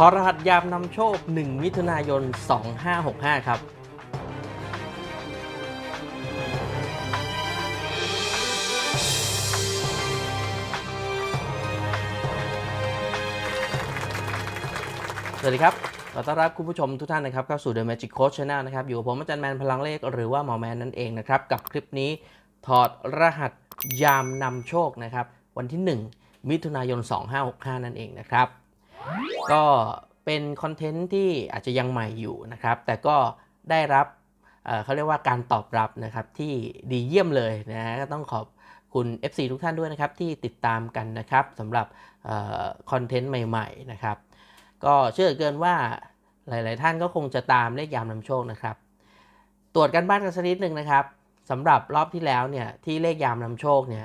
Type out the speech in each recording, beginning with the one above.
ขอรหัสยามนำโชค 1 มิถุนายน2565 ครับ สวัสดีครับขอต้อนรับคุณผู้ชมทุกท่านนะครับเข้าสู่ The Magic Coach Channel นะครับอยู่กับผมอาจารย์แมนพลังเลขหรือว่าหมอแมนนั่นเองนะครับ กับคลิปนี้ถอดรหัสยามนำโชคนะครับวันที่ 1 มิถุนายน 2565 นั่นเองนะครับก็เป็นคอนเทนต์ที่อาจจะยังใหม่อยู่นะครับ แต่ก็ได้รับเขาเรียกว่าการตอบรับนะครับที่ดีเยี่ยมเลยนะฮะก็ต้องขอบคุณ FC ทุกท่านด้วยนะครับที่ติดตามกันนะครับสำหรับคอนเทนต์ใหม่ๆ นะครับ ก็เชื่อเกินว่าหลายๆท่านก็คงจะตามเลขยามนำโชคนะครับ ตรวจกันบ้านกันสักนิดหนึ่งนะครับสำหรับรอบที่แล้วเนี่ยที่เลขยามนำโชคเนี่ย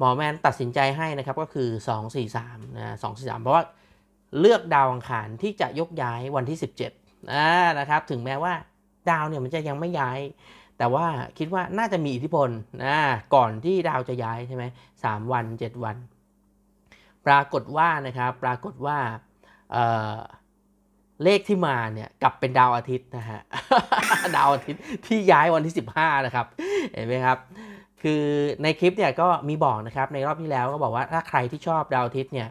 หมอแมนตัดสินใจให้นะครับก็คือ 243นะ243 เพราะว่าเลือกดาวอังคารที่จะยกย้ายวันที่ 17นะนะครับถึงแม้ว่าดาวเนี่ยมันจะยังไม่ย้าย แต่ว่าคิดว่าน่าจะมีอิทธิพลนะก่อนที่ดาวจะย้ายใช่ไหมสามวัน7 วัน ปรากฏว่านะครับปรากฏว่าเเลขที่มาเนี่ยกลับเป็นดาวอาทิตย์นะฮะดาวอาทิตย์ที่ย้ายวันที่ 15 นะครับเห็นไหมครับคือในคลิปเนี่ยก็มีบอกนะครับในรอบที่แล้วก็บอกว่าถ้าใครที่ชอบดาวทิศเนี่ย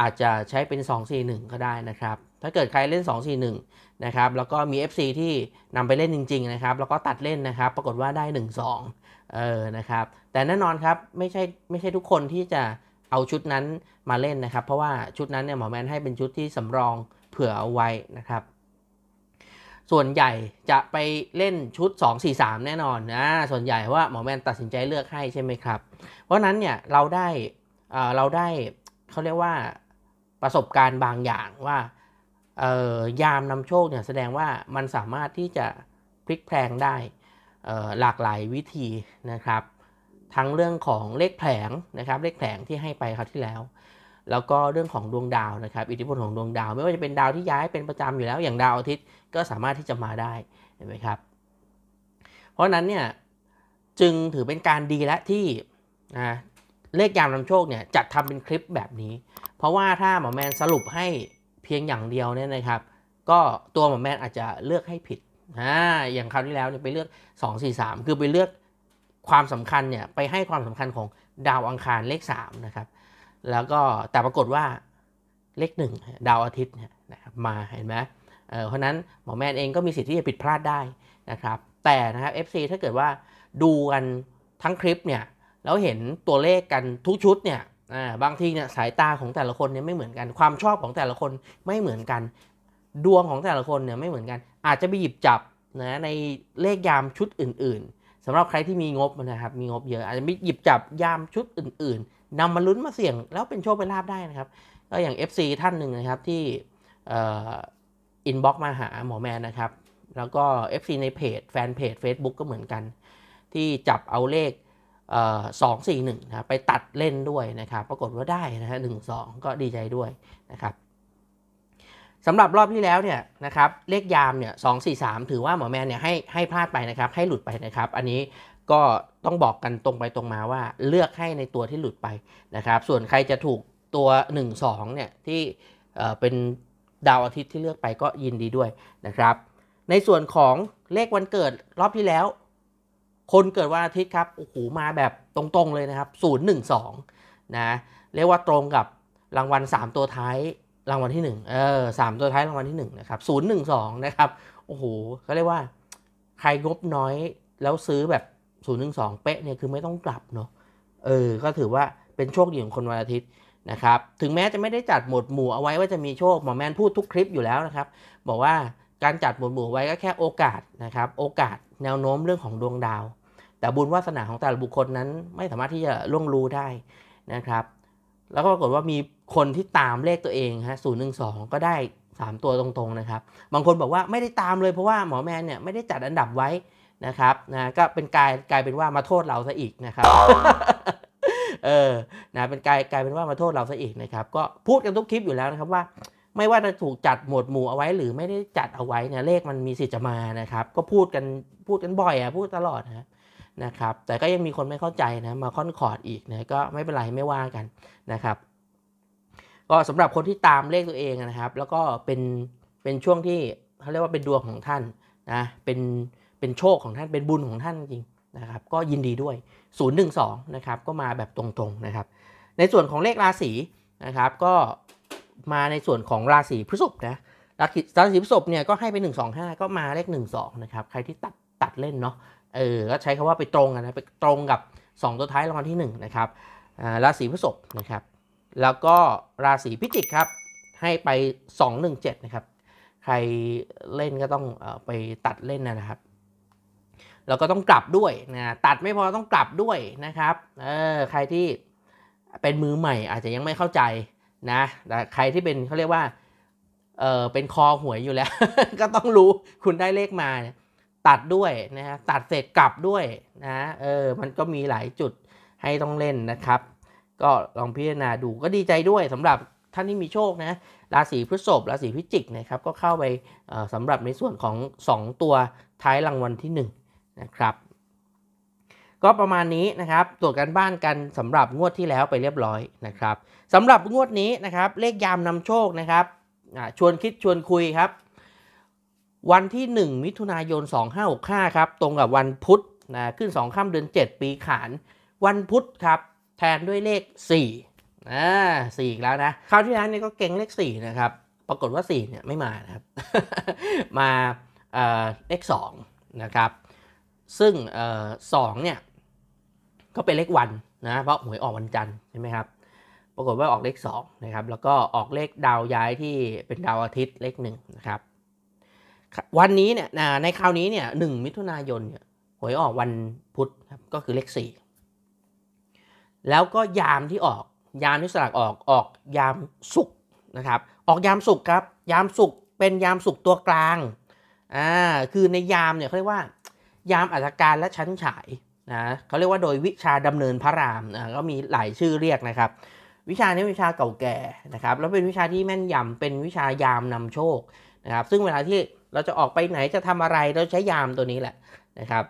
อาจจะใช้เป็น 241 ก็ได้นะครับ ถ้าเกิดใครเล่น 241นะครับแล้วก็มี FC ที่นำไปเล่นจริงๆนะครับแล้วก็ตัดเล่นนะครับ ปรากฏว่าได้ 12เออนะครับแต่แน่นอนครับไม่ใช่ไม่ใช่ทุกคนที่จะเอาชุดนั้นมาเล่นนะครับเพราะว่าชุดนั้นเนี่ยหมอแมนให้เป็นชุดที่สำรองเผื่อเอาไว้นะครับส่วนใหญ่จะไปเล่นชุด 2 4 3 แน่นอนนะส่วนใหญ่ว่าหมอแมนตัดสินใจเลือกให้ใช่ไหมครับ เพราะนั้นเนี่ยเราได้เราได้เขาเรียกว่าประสบการณ์บางอย่างว่ายามนำโชคเนี่ยแสดงว่ามันสามารถที่จะพลิกแพลงได้หลากหลายวิธีนะครับ ทั้งเรื่องของเลขแผงนะครับเลขแผงที่ให้ไปคราวที่แล้วแล้วก็เรื่องของดวงดาว นะครับอิทธิพลของดวงดาว ไม่ว่าจะเป็นดาวที่ย้ายเป็นประจำอยู่แล้วอย่างดาวอาทิตย์ก็สามารถที่จะมาได้เห็นไหมครับเพราะนั้นเนี่ยจึงถือเป็นการดีและที่เลขยามนำโชคเนี่ยจัดทำเป็นคลิปแบบนี้ เพราะว่าถ้าหมอแมนสรุปให้เพียงอย่างเดียวเนี่ยนะครับก็ตัวหมอแมนอาจจะเลือกให้ผิดอะอย่างคราวที่แล้วเนี่ยไปเลือก2 4 3 คือไปเลือกความสำคัญเนี่ยไปให้ความสำคัญของดาวอังคารเลข 3 นะครับแล้วก็แต่ปรากฏว่าเลขหนึ่งดาวอาทิตย์นะครับมาเห็นไหมเพราะนั้นหมอแมนเองก็มีสิทธิ์ที่จะผิดพลาดได้นะครับแต่นะครับ FC ถ้าเกิดว่าดูกันทั้งคลิปเนี่ยแล้วเห็นตัวเลขกันทุกชุดเนี่ยบางทีเนี่ยสายตาของแต่ละคนเนี่ยไม่เหมือนกันความชอบของแต่ละคนไม่เหมือนกัน ดวงของแต่ละคนเนี่ยไม่เหมือนกัน อาจจะไปหยิบจับนะในเลขยามชุดอื่น ๆ สำหรับใครที่มีงบนะครับมีงบเยอะอาจจะไปหยิบจับยามชุดอื่น ๆนำมาลุ้นมาเสี่ยงแล้วเป็นโชคเป็นลาบได้นะครับ ก็อย่าง FC ท่านหนึ่งนะครับ ที่อินบ็อกมาหาหมอแมนนะครับ แล้วก็ FC ใน เพจแฟนเพจ Facebook ก็เหมือนกัน ที่จับเอาเลขสองสี่หนึ่งนะไปตัดเล่นด้วยนะครับ ปรากฏว่าได้นะฮะหนึ่งสองก็ดีใจด้วยนะครับสำหรับรอบที่แล้วเนี่ยนะครับเลขยามเนี่ยสองสี่สามถือว่าหมอแมนเนี่ยให้ให้พลาดไปนะครับให้หลุดไปนะครับ อันนี้ก็ต้องบอกกันตรงไปตรงมาว่าเลือกให้ในตัวที่หลุดไปนะครับ ส่วนใครจะถูกตัว 1 2เนี่ยที่เป็นดาวอาทิตย์ที่เลือกไปก็ยินดีด้วยนะครับ ในส่วนของเลขวันเกิดรอบที่แล้วคนเกิดวันอาทิตย์ครับ โอ้โหมาแบบตรงๆเลยนะครับ 012นะเรียกว่าตรงกับรางวัล 3 ตัวท้ายรางวัลที่1เออสตัวท้ายรางวัลที่1นะครับ012นะครับโอ้โหเขาเรียกว่าใครงบน้อยแล้วซื้อแบบศูนย์ถึงสองเป๊ะเนี่ยคือไม่ต้องกลับเนาะ เออ ก็ถือว่าเป็นโชคดีของคนวันอาทิตย์นะครับ ถึงแม้จะไม่ได้จัดหมวดหมู่เอาไว้ว่าจะมีโชค หมอแมนพูดทุกคลิปอยู่แล้วนะครับ บอกว่าการจัดหมวดหมู่ไว้ก็แค่โอกาสนะครับ โอกาสแนวโน้มเรื่องของดวงดาว แต่บุญวาสนาของแต่ละบุคคลนั้นไม่สามารถที่จะล่วงรู้ได้นะครับ แล้วก็ปรากฏว่ามีคนที่ตามเลขตัวเองฮะศูนย์หนึ่งสองก็ได้ 3 ตัวตรง ๆนะครับ บางคนบอกว่าไม่ได้ตามเลยเพราะว่าหมอแมนเนี่ยไม่ได้จัดอันดับไว้นะครับนะก็เป็นกลายกลายเป็นว่ามาโทษเราซะอีกนะครับ เออนะเป็นกลายกลายเป็นว่ามาโทษเราซะอีกนะครับ ก็พูดกันทุกคลิปอยู่แล้วนะครับว่าไม่ว่าจะถูกจัดหมวดหมู่เอาไว้ หรือไม่ได้จัดเอาไว้เนี่ยเลขมันมีสิทธิ์จะมานะครับ ก็พูดกันพูดกันบ่อยอ่ะพูดตลอดนะนะครับ แต่ก็ยังมีคนไม่เข้าใจนะ มาค่อนคอร์ดอีกนะก็ไม่เป็นไรไม่ว่ากันนะครับ ก็สำหรับคนที่ตามเลขตัวเองนะครับ แล้วก็เป็นเป็นช่วงที่เขาเรียกว่าเป็นดวงของท่านนะ เป็นเป็นโชคของท่านเป็นบุญของท่านจริงนะครับ ก็ยินดีด้วย0ูนนะครับ ก็มาแบบตรงๆนะครับ ในส่วนของเลขราศีนะครับ ก็มาในส่วนของราศีพฤษภนะ ราศีราศีพฤษภเนี่ยก็ให้ไป125ก็มาเลข 12นะครับ ใครที่ตัดตัดเล่นเนาะ เออ ก็ใช้คำว่าไปตรงกันนะไปตรงกับ 2 ตัวท้ายรางวัลที่1นะครับราศีพฤษภนะครับ แล้วก็ราศีพิจิกครับ ให้ไป 217นะครับ ใครเล่นก็ต้องไปตัดเล่นนะครับแล้วก็ต้องกลับด้วยนะตัดไม่พอต้องกลับด้วยนะครับเออใครที่เป็นมือใหม่อาจจะยังไม่เข้าใจนะแต่ใครที่เป็นเขาเรียกว่าเออเป็นคอหวยอยู่แล้ว ก็ต้องรู้คุณได้เลขมาตัดด้วยนะฮะตัดเสร็จ กลับด้วยนะเออมันก็มีหลายจุดให้ต้องเล่นนะครับ ก็ลองพิจารณาดูก็ดีใจด้วย สำหรับท่านที่มีโชคนะราศีพฤษภราศีพิจิกนะครับ ก็เข้าไปสำหรับในส่วนของ 2 ตัวท้ายรางวัลที่ 1นะครับ ก็ประมาณนี้นะครับ ตรวจกันบ้านกันสำหรับงวดที่แล้วไปเรียบร้อยนะครับ สำหรับงวดนี้นะครับ เลขยามนำโชคนะครับ ชวนคิดชวนคุยครับ วันที่ 1 มิถุนายน 2565ครับ ตรงกับวันพุธนะ ขึ้น 2ค่ำเดือน7 ปีขาน วันพุธครับ แทนด้วยเลข4อ่าสี่อีกแล้วนะ คราวที่แล้วนี่ก็เก่งเลข4นะครับ ปรากฏว่า 4 เนี่ยไม่มานะครับ มาเลข2นะครับซึ่งสองเนี่ยก็เป็นเลขวันนะเพราะหวยออกวันจันทร์ใช่ไหมครับปรากฏว่าออกเลข2นะครับแล้วก็ออกเลขดาวย้ายที่เป็นดาวอาทิตย์เลข1นะครับวันนี้เนี่ยในคราวนี้เนี่ยหมิถุนายนเนี่ยหวยออกวันพุธครับก็คือเลข4 แล้วก็ยามที่ออกยามที่สลากออกออกยามสุกนะครับออกยามสุกครับยามสุกเป็นยามสุกตัวกลางอ่าคือในยามเนี่ยเขาเรียกว่ายามอัศการและชั้นฉายนะเขาเรียกว่าโดยวิชาดำเนินพระรามนะก็มีหลายชื่อเรียกนะครับ วิชานี้วิชาเก่าแก่นะครับแล้วเป็นวิชาที่แม่นยำ เป็นวิชายามนำโชคนะครับซึ่งเวลาที่เราจะออกไปไหนจะทำอะไรเราใช้ยามตัวนี้แหละนะครับ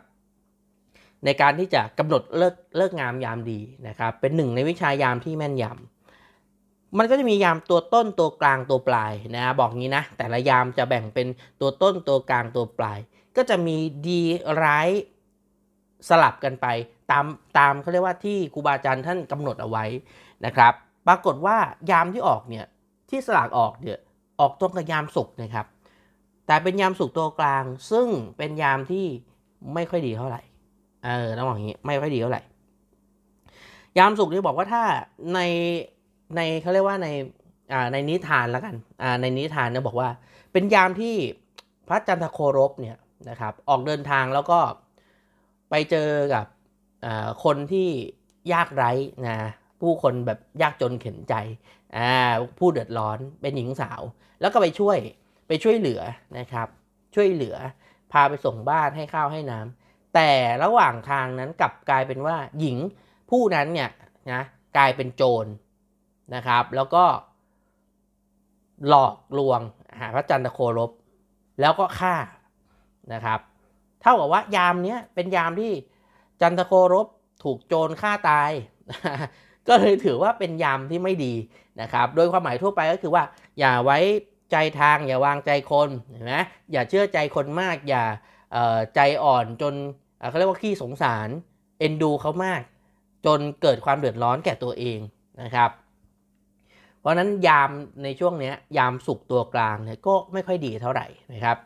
ในการที่จะกำหนดเลิกเลิกงามยามดีนะครับเป็นหนึ่งในวิชายามที่แม่นยำ มันก็จะมียามตัวต้นตัวกลางตัวปลายนะบอกงี้นะแต่ละยามจะแบ่งเป็นตัวต้นตัวกลางตัวปลายก็จะมีดีร้ายสลับกันไปตามตามเขาเรียกว่าที่ครูบาอาจารย์ท่านกำหนดเอาไว้นะครับ ปรากฏว่ายามที่ออกเนี่ยที่สลากออกเนี่ยออกตรงกับยามสุกนะครับ แต่เป็นยามสุกตัวกลางซึ่งเป็นยามที่ไม่ค่อยดีเท่าไหร่เออต้องบอกอย่างนี้ไม่ค่อยดีเท่าไหร่ ยามสุกนี่บอกว่าถ้าในในเขาเรียกว่าในอ่าในนิทานแล้วกันอ่าในนิทานเนี่ยบอกว่า เป็นยามที่พระจันทโครบเนี่ยนะครับออกเดินทางแล้วก็ไปเจอกับคนที่ยากไร้นะผู้คนแบบยากจนเข็นใจ ผู้เดือดร้อนเป็นหญิงสาว แล้วก็ไปช่วยไปช่วยเหลือนะครับ ช่วยเหลือพาไปส่งบ้านให้ข้าวให้น้ำ แต่ระหว่างทางนั้นกลับกลายเป็นว่าหญิงผู้นั้นเนี่ยนะกลายเป็นโจรนะครับ แล้วก็ หลอกลวงหาพระจันทโครบ แล้วก็ฆ่านะครับเท่ากับว่ายามเนี้ยเป็นยามที่จันทโครบถูกโจรฆ่าตาย ก็เลยถือว่าเป็นยามที่ไม่ดีนะครับโดยความหมายทั่วไปก็คือว่าอย่าไว้ใจทางอย่าวางใจคนนะอย่าเชื่อใจคนมาก อย่าใจอ่อนจนเขาเรียกว่าขี้สงสารเอ็นดูเขามากจนเกิดความเดือดร้อนแก่ตัวเองนะครับ เพราะนั้นยามในช่วงนี้ยามสุกตัวกลางเนี่ยก็ไม่ค่อยดีเท่าไหร่นะครับ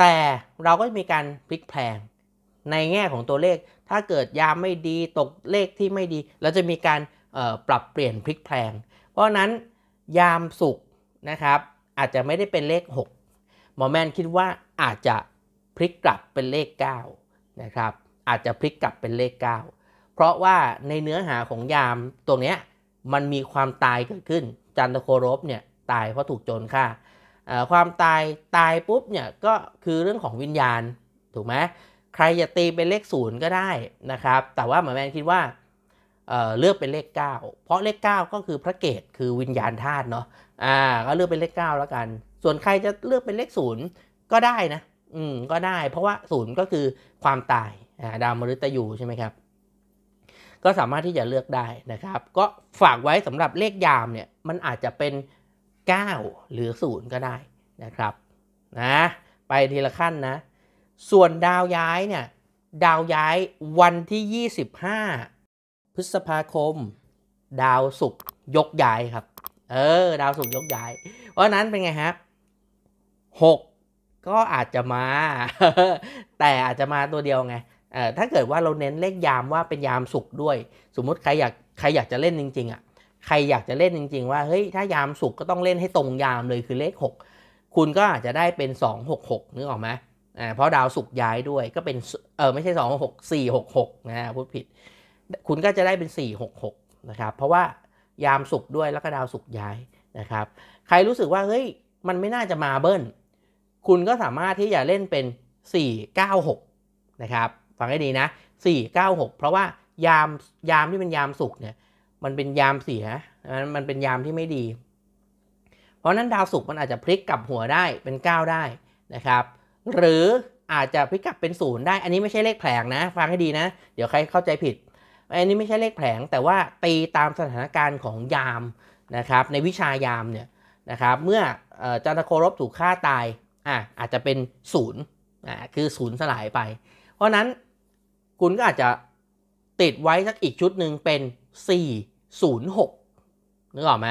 แต่ เราก็มีการพลิกแพลงในแง่ของตัวเลข ถ้าเกิดยามไม่ดีตกเลขที่ไม่ดี เราจะมีการปรับเปลี่ยนพลิกแพลง เพราะนั้นยามสุกนะครับอาจจะไม่ได้เป็นเลข6หมอแมนคิดว่าอาจจะพลิกกลับเป็นเลข9นะครับอาจจะพลิกกลับเป็นเลข 9 เพราะว่าในเนื้อหาของยามตัวเนี้ยมันมีความตายเกิดขึ้น จันทโครบเนี่ยตายเพราะถูกโจรฆ่าความตายตายปุ๊บเนี่ย ก็คือเรื่องของวิญญาณ ถูกไหมใครจะตีเป็นเลขศูนย์ก็ได้นะครับแต่ว่าหมาแมนคิดว่าเเลือกเป็นเลข 9 เพราะเลข 9 ก็คือพระเกตคือวิญญาณธาตุเนาะอ่าก็เลือกเป็นเลข9แล้วกัน ส่วนใครจะเลือกเป็นเลขศูนย์ก็ได้นะอืมก็ได้เพราะว่าศูนย์ก็คือความตายอ่าดาวมฤตยูใช่ไหมครับก็สามารถที่จะเลือกได้นะครับ ก็ฝากไว้สำหรับเลขยามเนี่ยมันอาจจะเป็น9 หรือ 0 ก็ได้นะครับนะไปทีละขั้นนะ ส่วนดาวย้ายเนี่ย ดาวย้ายวันที่ 25 พฤษภาคม ดาวศุกร์ยกย้ายครับเออดาวศุกร์ยกย้าย เพราะนั้นเป็นไงฮะ6ก็อาจจะมา แต่อาจจะมาตัวเดียวไงเออถ้าเกิดว่าเราเน้นเลขยามว่าเป็นยามสุกด้วย สมมติใครอยากใครอยากจะเล่นจริงๆอะ่ะใครอยากจะเล่นจริงๆ ว่าเฮ้ยถ้ายามสุกก็ต้องเล่นให้ตรงยามเลยคือเลข 6 คุณก็อาจจะได้เป็น 266นึกออกไหมอ่าเพราะดาวสุกย้ายด้วย ก็เป็นเออไม่ใช่2 6 466นะพูดผิด คุณก็จะได้เป็น 466นะครับเพราะว่ายามสุกด้วยแล้วก็ดาวสุกย้ายนะครับ ใครรู้สึกว่าเฮ้ยมันไม่น่าจะมาเบิ้ล คุณก็สามารถที่จะเล่นเป็น 496นะครับฟังให้ดีนะ 496 เพราะว่ายามยามที่เป็นยามสุกเนี่ยมันเป็นยามเสียมันเป็นยามที่ไม่ดี เพราะนั้นดาวศุกร์มันอาจจะพลิกกลับหัวได้เป็น 9 ได้นะครับ หรืออาจจะพลิกกลับเป็นศูนย์ได้ อันนี้ไม่ใช่เลขแผลงนะ ฟังให้ดีนะ เดี๋ยวใครเข้าใจผิด อันนี้ไม่ใช่เลขแผลง แต่ว่าตีตามสถานการณ์ของยาม นะครับ ในวิชายามเนี่ยนะครับเมื่อจันทโครบถูกฆ่าตายอ่ะอาจจะเป็นศูนย์อ่ะคือศูนย์สลายไปเพราะนั้นคุณก็อาจจะติดไว้สักอีกชุดหนึ่งเป็น 406นึกออกไหม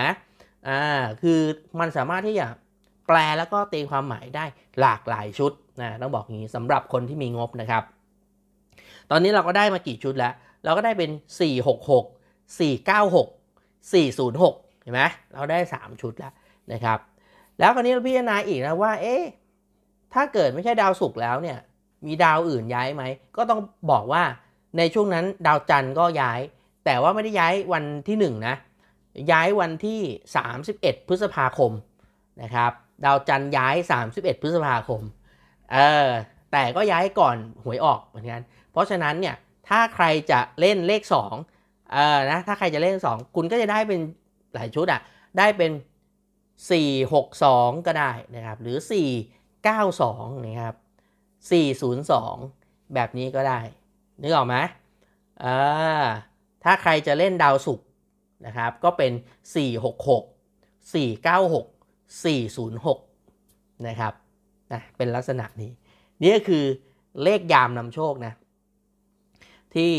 อ่าคือมันสามารถที่จะแปลแล้วก็ตีความหมายได้หลากหลายชุดนะต้องบอกงี้สำหรับคนที่มีงบนะครับ ตอนนี้เราก็ได้มากี่ชุดแล้ว เราก็ได้เป็น 466 496 406เห็นไหมเราได้ 3 ชุด แล้วนะครับแล้วคราวนี้เราพิจารณาอีกนะว่าเอ๊ะถ้าเกิดไม่ใช่ดาวศุกร์แล้วเนี่ยมีดาวอื่นย้ายไหมก็ต้องบอกว่าในช่วงนั้น ดาวจันทร์ก็ย้าย แต่ว่าไม่ได้ย้ายวันที่1 นะ ย้ายวันที่ 31 พฤษภาคม นะครับ ดาวจันทร์ย้าย 31 พฤษภาคม เออ แต่ก็ย้ายก่อนหวยออกเหมือนกัน เพราะฉะนั้นเนี่ย ถ้าใครจะเล่นเลข2เออ นะ ถ้าใครจะเล่น2 คุณก็จะได้เป็นหลายชุดอะ่ะ ได้เป็น 462 ก็ได้นะครับ หรือ 492นะครับ402 แบบนี้ก็ได้นึกออกไหมเออถ้าใครจะเล่นดาวศุกร์นะครับ ก็เป็น 466 496 406นะครับนะเป็นลักษณะนี้ นี่ก็คือเลขยามนำโชคนะ ที่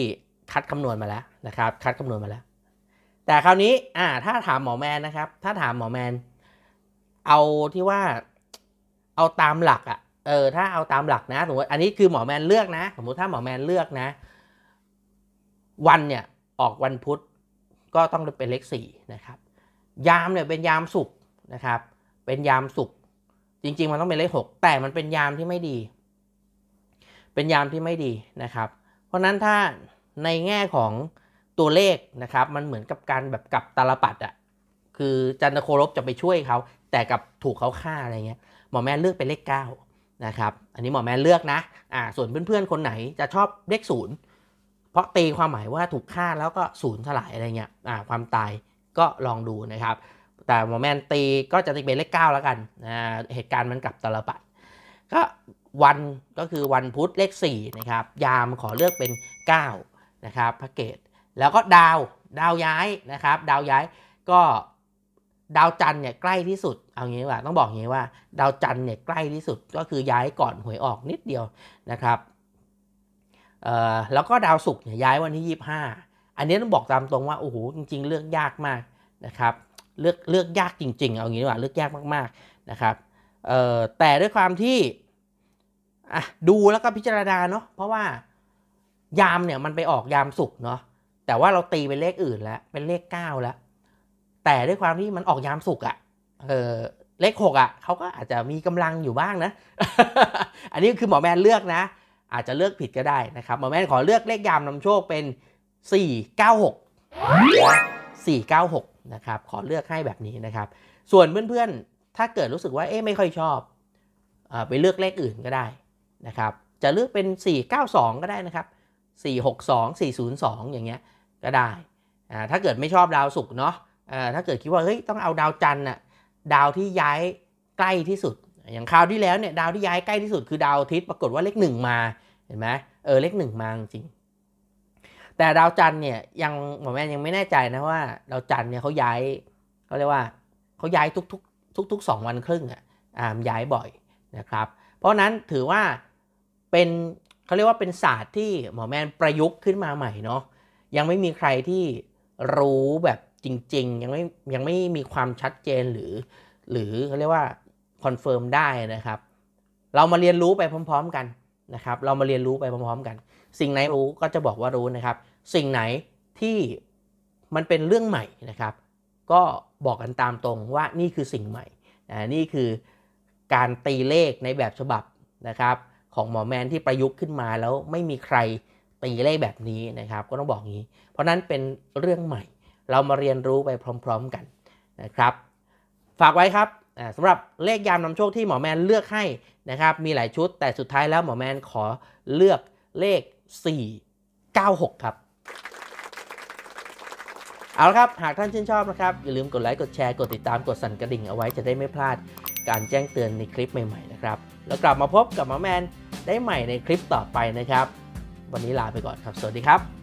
คัดคำนวณมาแล้วนะครับคัดคำนวณมาแล้ว แต่คราวนี้ อ่า ถ้าถามหมอแมนนะครับ ถ้าถามหมอแมน เอาที่ว่าเอาตามหลักอะเออถ้าเอาตามหลักนะสมมติอันนี้คือหมอแมนเลือกนะสมมติถ้าหมอแมนเลือกนะ วันเนี่ยออกวันพุธก็ต้องเป็นเลขสี่นะครับ ยามเนี่ยเป็นยามสุกนะครับ เป็นยามสุกจริง ๆ มันต้องเป็นเลขหกแต่มันเป็นยามที่ไม่ดี เป็นยามที่ไม่ดีนะครับ เพราะนั้นถ้าในแง่ของตัวเลขนะครับ มันเหมือนกับการแบบกับตาลปัดอะคือจันทโครบจะไปช่วยเขาแต่กับถูกเขาฆ่าอะไรเงี้ยหมอแม่เลือกเป็นเลขเก้านะครับ อันนี้หมอแมนเลือกนะอ่าส่วนเพื่อนๆคนไหนจะชอบเลขศูนย์เพราะตีความหมายว่าถูกฆ่าแล้วก็ศูนย์สลายอะไรเงี้ยอ่าความตายก็ลองดูนะครับ แต่หมอแมนตีก็จะตีเป็นเลขเก้าแล้วกันอ่าเหตุการณ์มันกลับตลบัดก็วันก็คือวันพุธเลข4นะครับ ยามขอเลือกเป็น9นะครับพระเกต แล้วก็ดาว ดาวย้ายนะครับ ดาวย้ายก็ดาวจันทร์เนี่ยใกล้ที่สุด เอางี้ว่าต้องบอกงี้ว่า ดาวจันทร์เนี่ยใกล้ที่สุดก็คือย้ายก่อนหวยออกนิดเดียวนะครับแล้วก็ดาวศุกร์เนี่ยย้ายวันที่ 25 อันนี้ต้องบอกตามตรงว่าโอ้โหจริงๆ เลือกยากมากนะครับเลือกเลือกยากจริง ๆเอางี้ว่าเลือกยากมากๆนะครับแต่ด้วยความที่ดูแล้วก็พิจารณาเนาะเพราะว่ายามเนี่ยมันไปออกยามศุกร์เนาะแต่ว่าเราตีเป็นเลขอื่นแล้วเป็นเลข 9 แล้วแต่ด้วยความที่มันออกยามสุกอะ่ะเออเลขหกอ่ะเขาก็อาจจะมีกำลังอยู่บ้างนะ อันนี้คือหมอแมนเลือกนะ อาจจะเลือกผิดก็ได้นะครับหมอแมนขอเลือกเลขยามนำโชคเป็น 496 496นะครับขอเลือกให้แบบนี้นะครับ ส่วนเพื่อนๆ ถ้าเกิดรู้สึกว่าเอ๊ะไม่ค่อยชอบอไปเลือกเลขอื่นก็ได้นะครับจะเลือกเป็น 492 ก็ได้นะครับ 462 402 อย่างเงี้ยก็ได้ ถ้าเกิดไม่ชอบดาวสุกเนาะถ้าเกิดคิดว่าเฮ้ยต้องเอาดาวจันทร์อ่ะดาวที่ย้ายใกล้ที่สุดอย่างคราวที่แล้วเนี่ยดาวที่ย้ายใกล้ที่สุดคือดาวอาทิตย์ปรากฏว่าเลขหนึ่งมาเห็นไหมเออเลขหนึ่งมาจริงแต่ดาวจันทร์เนี่ยยังหมอแม่ยังไม่แน่ใจนะว่าดาวจันทร์เนี่ยเขาย้ายเขาเรียกว่าเขาย้ายทุกๆ ทุกๆสองวันครึ่งอ่ะ่ย้ายบ่อยนะครับ เพราะนั้นถือว่าเป็นเขาเรียกว่าเป็นศาสตร์ที่หมอแมนประยุกต์ขึ้นมาใหม่เนาะยังไม่มีใครที่รู้แบบจริงๆยังไม่ยังไม่มีความชัดเจนหรือ หรือเขาเรียกว่าคอนเฟิร์มได้นะครับ เรามาเรียนรู้ไปพร้อม ๆกันนะครับ เรามาเรียนรู้ไปพร้อมๆกัน สิ่งไหนรู้ก็จะบอกว่ารู้นะครับ สิ่งไหนที่มันเป็นเรื่องใหม่นะครับ ก็บอกกันตามตรงว่านี่คือสิ่งใหม่นี่คือการตีเลขในแบบฉบับนะครับ ของหมอแมนที่ประยุกต์ขึ้นมาแล้วไม่มีใครตีเลขแบบนี้นะครับ ก็ต้องบอกงี้ เพราะนั้นเป็นเรื่องใหม่เรามาเรียนรู้ไปพร้อมๆกันนะครับ ฝากไว้ครับสำหรับเลขยามนำโชคที่หมอแมนเลือกให้นะครับ มีหลายชุดแต่สุดท้ายแล้วหมอแมน ขอเลือกเลข 496 ครับ เอาละครับหากท่านชื่นชอบนะครับ อย่าลืมกดไลค์กดแชร์กดติดตามกดสั่นกระดิ่งเอาไว้จะได้ไม่พลาดการแจ้งเตือนในคลิปใหม่ๆนะครับ แล้วกลับมาพบกับหมอแมนได้ใหม่ในคลิปต่อไปนะครับ วันนี้ลาไปก่อนครับ สวัสดีครับ